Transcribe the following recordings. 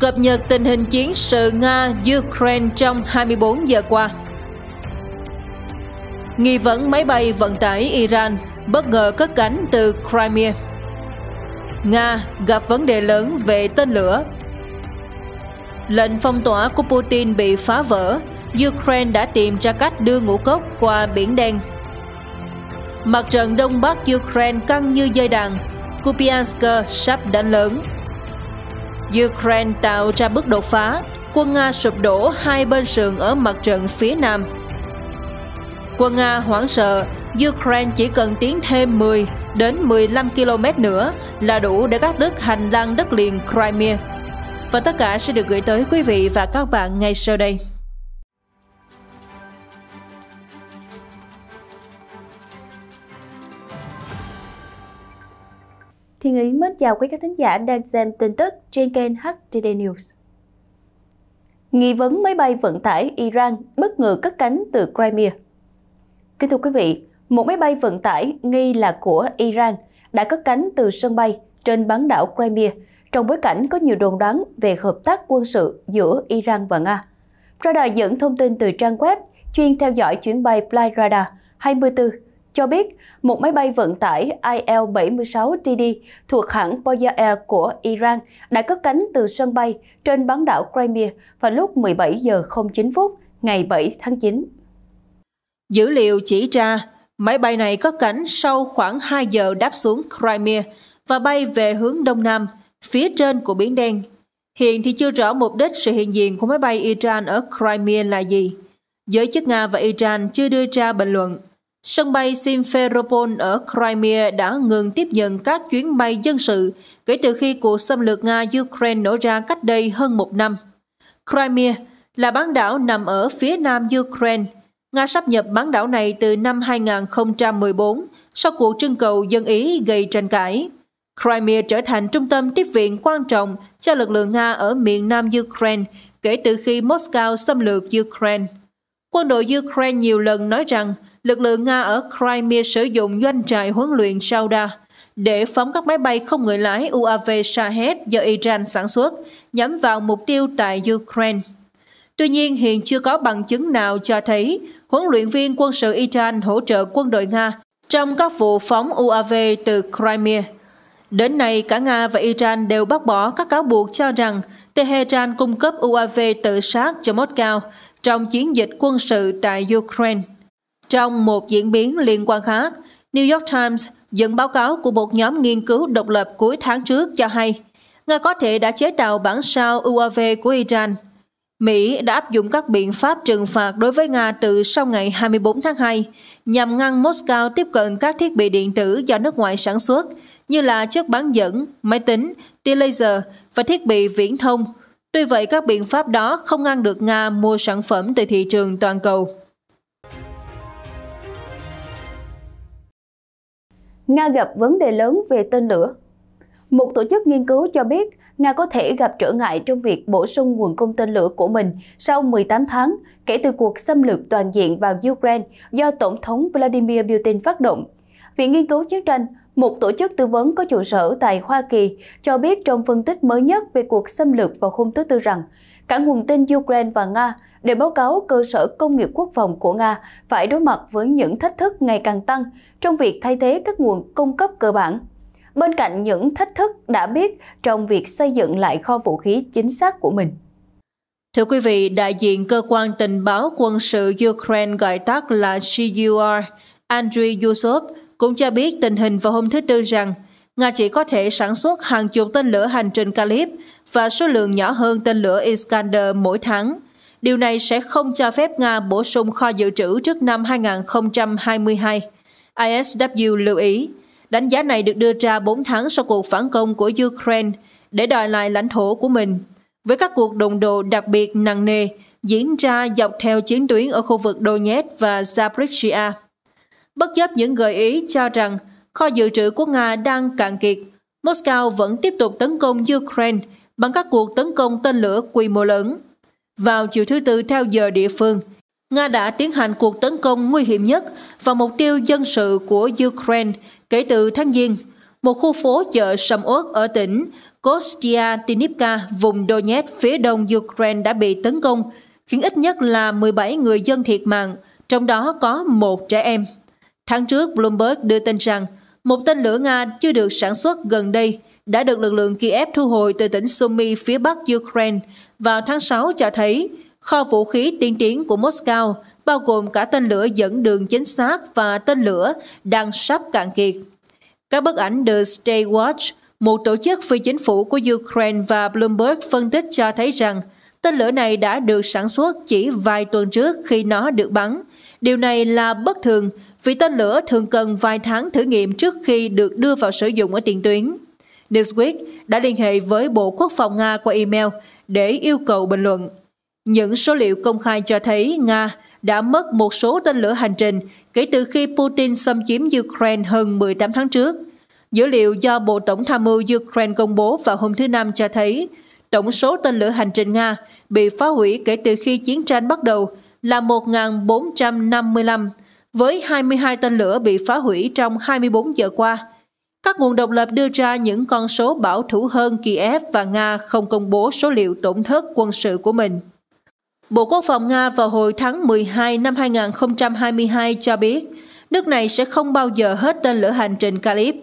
cập nhật tình hình chiến sự Nga-Ukraine trong 24 giờ qua. Nghi vấn máy bay vận tải Iran bất ngờ cất cánh từ Crimea. Nga gặp vấn đề lớn về tên lửa. Lệnh phong tỏa của Putin bị phá vỡ, Ukraine đã tìm ra cách đưa ngũ cốc qua Biển Đen. Mặt trận Đông Bắc Ukraine căng như dây đàn, Kupiansk sắp đánh lớn. Ukraine tạo ra bước đột phá, quân Nga sụp đổ hai bên sườn ở mặt trận phía Nam. Quân Nga hoảng sợ, Ukraine chỉ cần tiến thêm 10 đến 15 km nữa là đủ để cắt đứt hành lang đất liền Crimea. Và tất cả sẽ được gửi tới quý vị và các bạn ngay sau đây. Thiên Ý mến chào quý các thính giả đang xem tin tức trên kênh HTD News. Nghi vấn máy bay vận tải Iran bất ngờ cất cánh từ Crimea Kính thưa quý vị, một máy bay vận tải nghi là của Iran đã cất cánh từ sân bay trên bán đảo Crimea trong bối cảnh có nhiều đồn đoán về hợp tác quân sự giữa Iran và Nga. Radar dẫn thông tin từ trang web chuyên theo dõi chuyến bay Flight Radar 24 cho biết một máy bay vận tải IL-76TD thuộc hãng Poya Air của Iran đã cất cánh từ sân bay trên bán đảo Crimea vào lúc 17 giờ 09 phút ngày 7 tháng 9. Dữ liệu chỉ ra máy bay này cất cánh sau khoảng 2 giờ đáp xuống Crimea và bay về hướng đông nam, phía trên của Biển Đen. Hiện thì chưa rõ mục đích sự hiện diện của máy bay Iran ở Crimea là gì. Giới chức Nga và Iran chưa đưa ra bình luận Sân bay Simferopol ở Crimea đã ngừng tiếp nhận các chuyến bay dân sự kể từ khi cuộc xâm lược Nga-Ukraine nổ ra cách đây hơn một năm. Crimea là bán đảo nằm ở phía nam Ukraine. Nga sắp nhập bán đảo này từ năm 2014 sau cuộc trưng cầu dân Ý gây tranh cãi. Crimea trở thành trung tâm tiếp viện quan trọng cho lực lượng Nga ở miền nam Ukraine kể từ khi Moscow xâm lược Ukraine. Quân đội Ukraine nhiều lần nói rằng lực lượng Nga ở Crimea sử dụng doanh trại huấn luyện Sauda để phóng các máy bay không người lái UAV Shahed do Iran sản xuất nhắm vào mục tiêu tại Ukraine. Tuy nhiên, hiện chưa có bằng chứng nào cho thấy huấn luyện viên quân sự Iran hỗ trợ quân đội Nga trong các vụ phóng UAV từ Crimea. Đến nay, cả Nga và Iran đều bác bỏ các cáo buộc cho rằng Tehran cung cấp UAV tự sát cho Moscow trong chiến dịch quân sự tại Ukraine. Trong một diễn biến liên quan khác, New York Times dẫn báo cáo của một nhóm nghiên cứu độc lập cuối tháng trước cho hay Nga có thể đã chế tạo bản sao UAV của Iran. Mỹ đã áp dụng các biện pháp trừng phạt đối với Nga từ sau ngày 24 tháng 2 nhằm ngăn Moscow tiếp cận các thiết bị điện tử do nước ngoài sản xuất như là chất bán dẫn, máy tính, tia laser và thiết bị viễn thông. Tuy vậy, các biện pháp đó không ngăn được Nga mua sản phẩm từ thị trường toàn cầu. Nga gặp vấn đề lớn về tên lửa. Một tổ chức nghiên cứu cho biết Nga có thể gặp trở ngại trong việc bổ sung nguồn cung tên lửa của mình sau 18 tháng kể từ cuộc xâm lược toàn diện vào Ukraine do Tổng thống Vladimir Putin phát động. Viện Nghiên cứu Chiến tranh một tổ chức tư vấn có trụ sở tại Hoa Kỳ, cho biết trong phân tích mới nhất về cuộc xâm lược vào hôm thứ Tư rằng, cả nguồn tin Ukraine và Nga để báo cáo cơ sở công nghiệp quốc phòng của Nga phải đối mặt với những thách thức ngày càng tăng trong việc thay thế các nguồn cung cấp cơ bản. Bên cạnh những thách thức đã biết trong việc xây dựng lại kho vũ khí chính xác của mình. Thưa quý vị, đại diện cơ quan tình báo quân sự Ukraine gọi tắt là CUR, Andriy Yusov, cũng cho biết tình hình vào hôm thứ Tư rằng Nga chỉ có thể sản xuất hàng chục tên lửa hành trình Calip và số lượng nhỏ hơn tên lửa Iskander mỗi tháng. Điều này sẽ không cho phép Nga bổ sung kho dự trữ trước năm 2022. ISW lưu ý, đánh giá này được đưa ra 4 tháng sau cuộc phản công của Ukraine để đòi lại lãnh thổ của mình, với các cuộc đụng độ đặc biệt nặng nề diễn ra dọc theo chiến tuyến ở khu vực Donetsk và Zaporizhia bất chấp những gợi ý cho rằng kho dự trữ của Nga đang cạn kiệt, Moscow vẫn tiếp tục tấn công Ukraine bằng các cuộc tấn công tên lửa quy mô lớn. Vào chiều thứ Tư theo giờ địa phương, Nga đã tiến hành cuộc tấn công nguy hiểm nhất vào mục tiêu dân sự của Ukraine kể từ tháng Giêng, một khu phố chợ sầm uất ở tỉnh kostia tinipka vùng Donetsk phía đông Ukraine đã bị tấn công, khiến ít nhất là 17 người dân thiệt mạng, trong đó có một trẻ em. Tháng trước, Bloomberg đưa tin rằng một tên lửa Nga chưa được sản xuất gần đây đã được lực lượng Kiev thu hồi từ tỉnh Sumy phía bắc Ukraine vào tháng 6 cho thấy kho vũ khí tiên tiến của Moscow bao gồm cả tên lửa dẫn đường chính xác và tên lửa đang sắp cạn kiệt. Các bức ảnh The State Watch, một tổ chức phi chính phủ của Ukraine và Bloomberg phân tích cho thấy rằng tên lửa này đã được sản xuất chỉ vài tuần trước khi nó được bắn Điều này là bất thường vì tên lửa thường cần vài tháng thử nghiệm trước khi được đưa vào sử dụng ở tiền tuyến. Newsweek đã liên hệ với Bộ Quốc phòng Nga qua email để yêu cầu bình luận. Những số liệu công khai cho thấy Nga đã mất một số tên lửa hành trình kể từ khi Putin xâm chiếm Ukraine hơn 18 tháng trước. Dữ liệu do Bộ Tổng tham mưu Ukraine công bố vào hôm thứ Năm cho thấy tổng số tên lửa hành trình Nga bị phá hủy kể từ khi chiến tranh bắt đầu – là 1.455, với 22 tên lửa bị phá hủy trong 24 giờ qua. Các nguồn độc lập đưa ra những con số bảo thủ hơn Kiev và Nga không công bố số liệu tổn thất quân sự của mình. Bộ Quốc phòng Nga vào hồi tháng 12 năm 2022 cho biết, nước này sẽ không bao giờ hết tên lửa hành trình Kalib.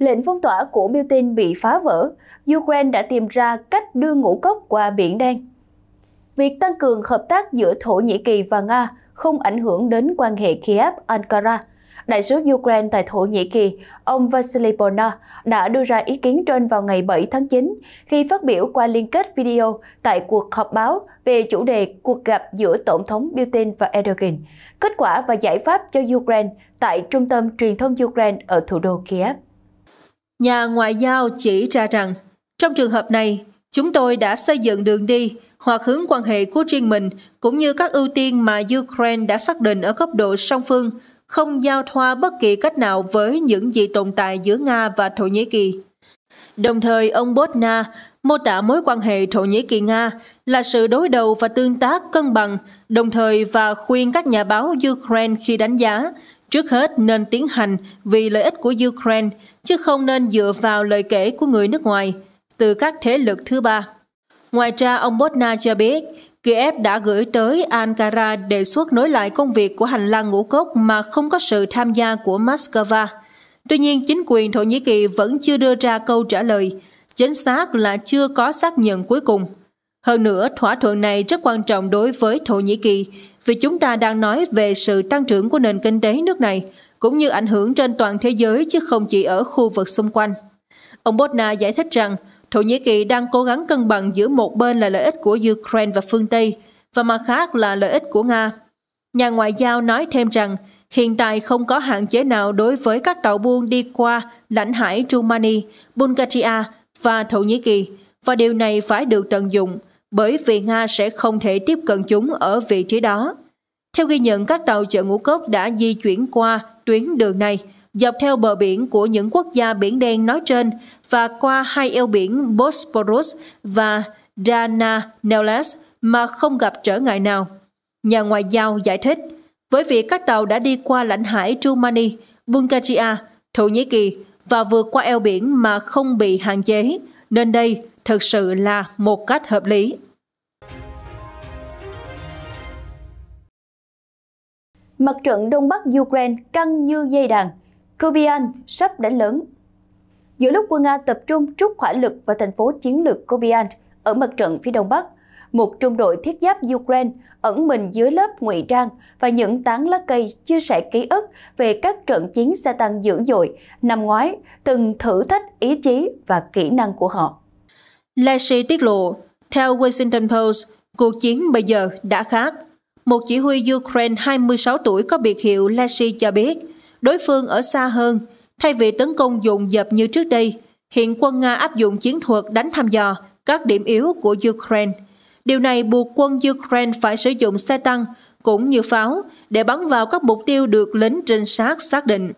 lệnh phong tỏa của Putin bị phá vỡ, Ukraine đã tìm ra cách đưa ngũ cốc qua Biển Đen. Việc tăng cường hợp tác giữa Thổ Nhĩ Kỳ và Nga không ảnh hưởng đến quan hệ Kiev-Ankara. Đại sứ Ukraine tại Thổ Nhĩ Kỳ, ông Vasily Bona, đã đưa ra ý kiến trên vào ngày 7 tháng 9 khi phát biểu qua liên kết video tại cuộc họp báo về chủ đề cuộc gặp giữa Tổng thống Putin và Erdogan, kết quả và giải pháp cho Ukraine tại Trung tâm Truyền thông Ukraine ở thủ đô Kiev. Nhà ngoại giao chỉ ra rằng, trong trường hợp này, chúng tôi đã xây dựng đường đi hoặc hướng quan hệ của riêng mình cũng như các ưu tiên mà Ukraine đã xác định ở cấp độ song phương, không giao thoa bất kỳ cách nào với những gì tồn tại giữa Nga và Thổ Nhĩ Kỳ. Đồng thời, ông Bodna mô tả mối quan hệ Thổ Nhĩ Kỳ-Nga là sự đối đầu và tương tác cân bằng, đồng thời và khuyên các nhà báo Ukraine khi đánh giá, Trước hết nên tiến hành vì lợi ích của Ukraine, chứ không nên dựa vào lời kể của người nước ngoài, từ các thế lực thứ ba. Ngoài ra, ông Bodna cho biết, Kiev đã gửi tới Ankara đề xuất nối lại công việc của hành lang ngũ cốc mà không có sự tham gia của Moscow. Tuy nhiên, chính quyền Thổ Nhĩ Kỳ vẫn chưa đưa ra câu trả lời, chính xác là chưa có xác nhận cuối cùng. Hơn nữa, thỏa thuận này rất quan trọng đối với Thổ Nhĩ Kỳ vì chúng ta đang nói về sự tăng trưởng của nền kinh tế nước này cũng như ảnh hưởng trên toàn thế giới chứ không chỉ ở khu vực xung quanh. Ông Bodna giải thích rằng Thổ Nhĩ Kỳ đang cố gắng cân bằng giữa một bên là lợi ích của Ukraine và phương Tây và mặt khác là lợi ích của Nga. Nhà ngoại giao nói thêm rằng hiện tại không có hạn chế nào đối với các tàu buôn đi qua lãnh hải Rumani, Bulgaria và Thổ Nhĩ Kỳ và điều này phải được tận dụng – bởi vì Nga sẽ không thể tiếp cận chúng ở vị trí đó. Theo ghi nhận, các tàu chở ngũ cốc đã di chuyển qua tuyến đường này, dọc theo bờ biển của những quốc gia biển đen nói trên và qua hai eo biển Bosporus và Dardanelles mà không gặp trở ngại nào. Nhà ngoại giao giải thích, với việc các tàu đã đi qua lãnh hải Rumani, Bulgaria, Thổ Nhĩ Kỳ và vượt qua eo biển mà không bị hạn chế, nên đây thực sự là một cách hợp lý. Mặt trận Đông Bắc Ukraine căng như dây đàn, Kobian sắp đánh lớn. Giữa lúc quân Nga tập trung trút hỏa lực vào thành phố chiến lược Kobian ở mặt trận phía Đông Bắc, một trung đội thiết giáp Ukraine ẩn mình dưới lớp ngụy trang và những tán lá cây chia sẻ ký ức về các trận chiến gia tăng dữ dội năm ngoái từng thử thách ý chí và kỹ năng của họ. Lacey tiết lộ, theo Washington Post, cuộc chiến bây giờ đã khác. Một chỉ huy Ukraine 26 tuổi có biệt hiệu Lacey cho biết, đối phương ở xa hơn, thay vì tấn công dồn dập như trước đây, hiện quân Nga áp dụng chiến thuật đánh thăm dò các điểm yếu của Ukraine. Điều này buộc quân Ukraine phải sử dụng xe tăng cũng như pháo để bắn vào các mục tiêu được lính trinh sát xác định.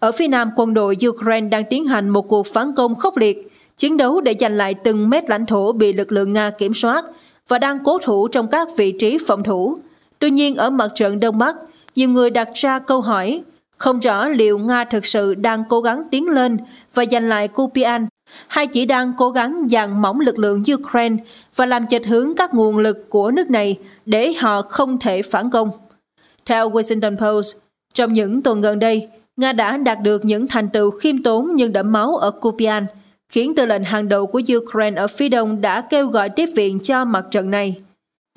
Ở phía nam, quân đội Ukraine đang tiến hành một cuộc phản công khốc liệt chiến đấu để giành lại từng mét lãnh thổ bị lực lượng Nga kiểm soát và đang cố thủ trong các vị trí phòng thủ. Tuy nhiên ở mặt trận Đông Bắc, nhiều người đặt ra câu hỏi không rõ liệu Nga thực sự đang cố gắng tiến lên và giành lại Kupian hay chỉ đang cố gắng dàn mỏng lực lượng Ukraine và làm chệch hướng các nguồn lực của nước này để họ không thể phản công. Theo Washington Post, trong những tuần gần đây, Nga đã đạt được những thành tựu khiêm tốn nhưng đẫm máu ở Kupian – khiến tư lệnh hàng đầu của Ukraine ở phía đông đã kêu gọi tiếp viện cho mặt trận này.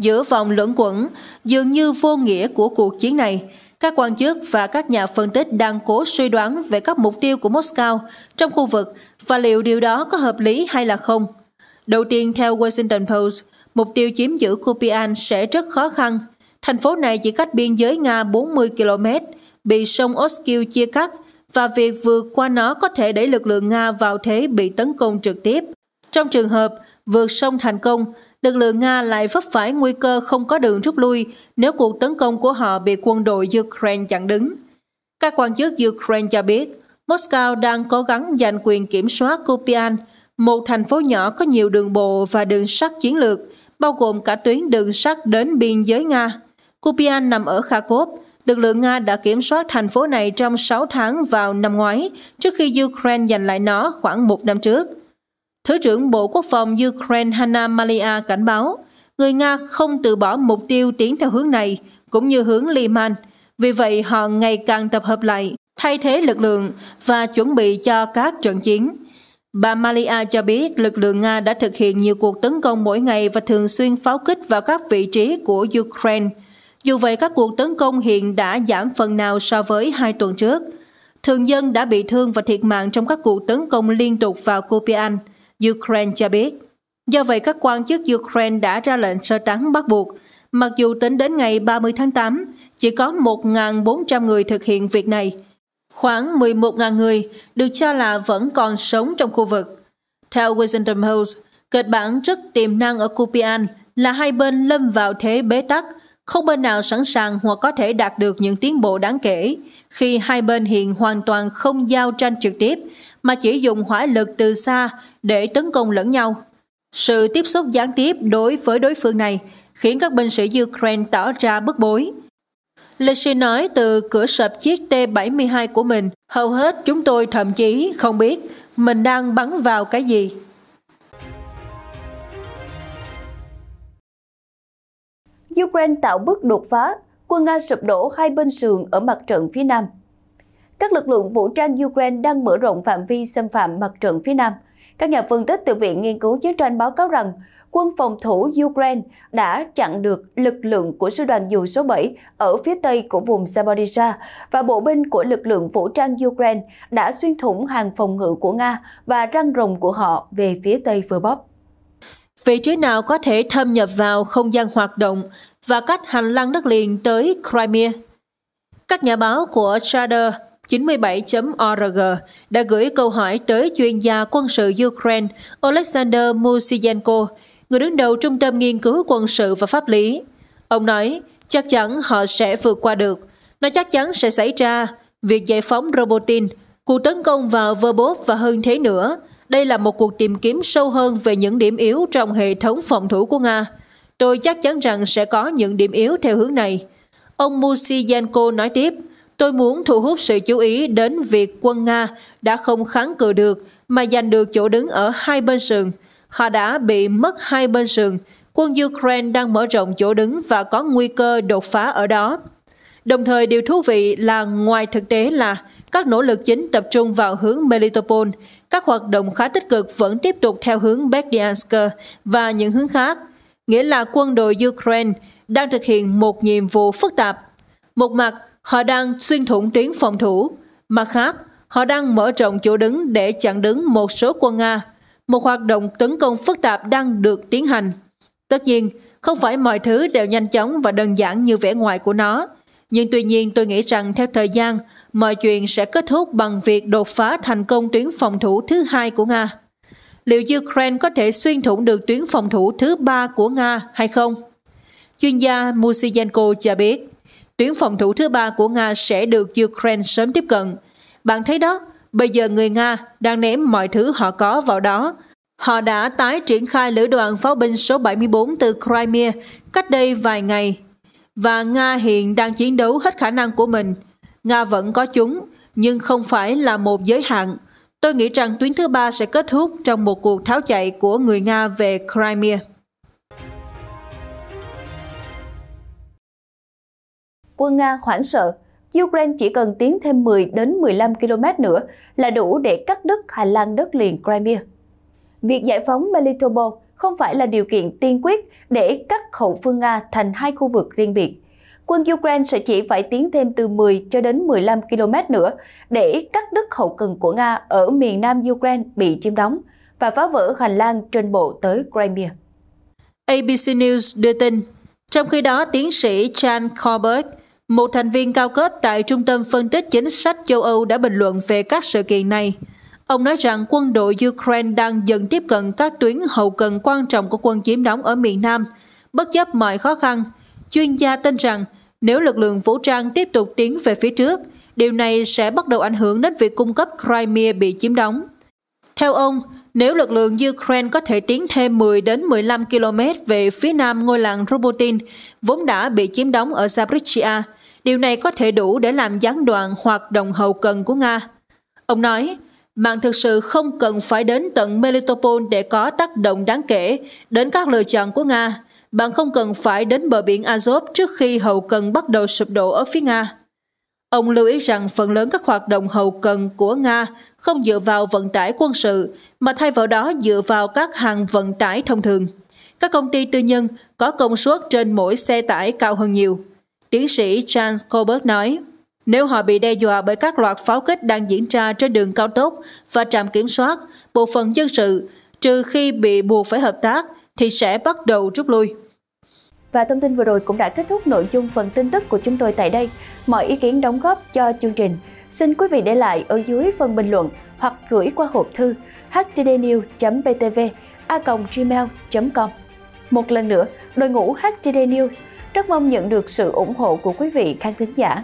Giữa vòng luẩn quẩn, dường như vô nghĩa của cuộc chiến này, các quan chức và các nhà phân tích đang cố suy đoán về các mục tiêu của Moscow trong khu vực và liệu điều đó có hợp lý hay là không. Đầu tiên, theo Washington Post, mục tiêu chiếm giữ Kupian sẽ rất khó khăn. Thành phố này chỉ cách biên giới Nga 40 km, bị sông Oskil chia cắt và việc vượt qua nó có thể đẩy lực lượng Nga vào thế bị tấn công trực tiếp. Trong trường hợp vượt sông thành công, lực lượng Nga lại vấp phải nguy cơ không có đường rút lui nếu cuộc tấn công của họ bị quân đội Ukraine chặn đứng. Các quan chức Ukraine cho biết, Moscow đang cố gắng giành quyền kiểm soát Kupian, một thành phố nhỏ có nhiều đường bộ và đường sắt chiến lược, bao gồm cả tuyến đường sắt đến biên giới Nga. Kupian nằm ở Kharkov, lực lượng Nga đã kiểm soát thành phố này trong 6 tháng vào năm ngoái, trước khi Ukraine giành lại nó khoảng một năm trước. Thứ trưởng Bộ Quốc phòng Ukraine Hanna Malia cảnh báo, người Nga không từ bỏ mục tiêu tiến theo hướng này, cũng như hướng Liman. Vì vậy, họ ngày càng tập hợp lại, thay thế lực lượng và chuẩn bị cho các trận chiến. Bà Malia cho biết lực lượng Nga đã thực hiện nhiều cuộc tấn công mỗi ngày và thường xuyên pháo kích vào các vị trí của Ukraine – dù vậy, các cuộc tấn công hiện đã giảm phần nào so với hai tuần trước. Thường dân đã bị thương và thiệt mạng trong các cuộc tấn công liên tục vào Kupian, Ukraine cho biết. Do vậy, các quan chức Ukraine đã ra lệnh sơ tán bắt buộc, mặc dù tính đến ngày 30 tháng 8, chỉ có 1.400 người thực hiện việc này. Khoảng 11.000 người được cho là vẫn còn sống trong khu vực. Theo Washington Post, kịch bản rất tiềm năng ở Kupian là hai bên lâm vào thế bế tắc – không bên nào sẵn sàng hoặc có thể đạt được những tiến bộ đáng kể khi hai bên hiện hoàn toàn không giao tranh trực tiếp mà chỉ dùng hỏa lực từ xa để tấn công lẫn nhau. Sự tiếp xúc gián tiếp đối với đối phương này khiến các binh sĩ Ukraine tỏ ra bức bối. Lexi nói từ cửa sập chiếc T-72 của mình, hầu hết chúng tôi thậm chí không biết mình đang bắn vào cái gì. Ukraine tạo bước đột phá, quân Nga sụp đổ hai bên sườn ở mặt trận phía Nam. Các lực lượng vũ trang Ukraine đang mở rộng phạm vi xâm phạm mặt trận phía Nam. Các nhà phân tích từ Viện Nghiên cứu Chiến tranh báo cáo rằng quân phòng thủ Ukraine đã chặn được lực lượng của sư đoàn dù số 7 ở phía tây của vùng Zaporizhia và bộ binh của lực lượng vũ trang Ukraine đã xuyên thủng hàng phòng ngự của Nga và răng rồng của họ về phía tây Vrbov. Vị trí nào có thể thâm nhập vào không gian hoạt động và cách hành lang đất liền tới Crimea? Các nhà báo của Charter 97.org đã gửi câu hỏi tới chuyên gia quân sự Ukraine Alexander Musienko, người đứng đầu Trung tâm Nghiên cứu Quân sự và Pháp lý. Ông nói, chắc chắn họ sẽ vượt qua được. Nó chắc chắn sẽ xảy ra việc giải phóng Robotin, cuộc tấn công vào Verbov và hơn thế nữa – đây là một cuộc tìm kiếm sâu hơn về những điểm yếu trong hệ thống phòng thủ của Nga. Tôi chắc chắn rằng sẽ có những điểm yếu theo hướng này. Ông Musiyenko nói tiếp, tôi muốn thu hút sự chú ý đến việc quân Nga đã không kháng cự được mà giành được chỗ đứng ở hai bên sườn. Họ đã bị mất hai bên sườn, quân Ukraine đang mở rộng chỗ đứng và có nguy cơ đột phá ở đó. Đồng thời điều thú vị là ngoài thực tế là các nỗ lực chính tập trung vào hướng Melitopol, các hoạt động khá tích cực vẫn tiếp tục theo hướng Berdyansk và những hướng khác, nghĩa là quân đội Ukraine đang thực hiện một nhiệm vụ phức tạp. Một mặt, họ đang xuyên thủng tuyến phòng thủ, mặt khác, họ đang mở rộng chỗ đứng để chặn đứng một số quân Nga. Một hoạt động tấn công phức tạp đang được tiến hành. Tất nhiên, không phải mọi thứ đều nhanh chóng và đơn giản như vẻ ngoài của nó – nhưng tuy nhiên tôi nghĩ rằng theo thời gian, mọi chuyện sẽ kết thúc bằng việc đột phá thành công tuyến phòng thủ thứ hai của Nga. Liệu Ukraine có thể xuyên thủng được tuyến phòng thủ thứ ba của Nga hay không? Chuyên gia Musiyenko cho biết, tuyến phòng thủ thứ ba của Nga sẽ được Ukraine sớm tiếp cận. Bạn thấy đó, bây giờ người Nga đang ném mọi thứ họ có vào đó. Họ đã tái triển khai lữ đoàn pháo binh số 74 từ Crimea cách đây vài ngày và Nga hiện đang chiến đấu hết khả năng của mình. Nga vẫn có chúng, nhưng không phải là một giới hạn. Tôi nghĩ rằng tuyến thứ ba sẽ kết thúc trong một cuộc tháo chạy của người Nga về Crimea. Quân Nga hoảng sợ, Ukraine chỉ cần tiến thêm 10 đến 15 km nữa là đủ để cắt đứt hành lang đất liền Crimea. Việc giải phóng Melitopol không phải là điều kiện tiên quyết để cắt hậu phương Nga thành hai khu vực riêng biệt. Quân Ukraine sẽ chỉ phải tiến thêm từ 10 cho đến 15 km nữa để cắt đứt hậu cần của Nga ở miền nam Ukraine bị chiếm đóng và phá vỡ hành lang trên bộ tới Crimea. ABC News đưa tin, trong khi đó tiến sĩ Chan Korberg, một thành viên cao cấp tại Trung tâm Phân tích Chính sách châu Âu đã bình luận về các sự kiện này – Ông nói rằng quân đội Ukraine đang dần tiếp cận các tuyến hậu cần quan trọng của quân chiếm đóng ở miền Nam. Bất chấp mọi khó khăn, chuyên gia tin rằng nếu lực lượng vũ trang tiếp tục tiến về phía trước, điều này sẽ bắt đầu ảnh hưởng đến việc cung cấp Crimea bị chiếm đóng. Theo ông, nếu lực lượng Ukraine có thể tiến thêm 10 đến 15 km về phía nam ngôi làng Robotin, vốn đã bị chiếm đóng ở Zaporizhia, điều này có thể đủ để làm gián đoạn hoạt động hậu cần của Nga. Ông nói, bạn thực sự không cần phải đến tận Melitopol để có tác động đáng kể đến các lựa chọn của Nga. Bạn không cần phải đến bờ biển Azov trước khi hậu cần bắt đầu sụp đổ ở phía Nga. Ông lưu ý rằng phần lớn các hoạt động hậu cần của Nga không dựa vào vận tải quân sự, mà thay vào đó dựa vào các hàng vận tải thông thường. Các công ty tư nhân có công suất trên mỗi xe tải cao hơn nhiều. Tiến sĩ Charles Colbert nói. Nếu họ bị đe dọa bởi các loạt pháo kích đang diễn ra trên đường cao tốc và trạm kiểm soát, bộ phận dân sự, trừ khi bị buộc phải hợp tác, thì sẽ bắt đầu rút lui. Và thông tin vừa rồi cũng đã kết thúc nội dung phần tin tức của chúng tôi tại đây. Mọi ý kiến đóng góp cho chương trình, xin quý vị để lại ở dưới phần bình luận hoặc gửi qua hộp thư htdnews.btv a gmail.com Một lần nữa, đội ngũ HTD News rất mong nhận được sự ủng hộ của quý vị khán thính giả.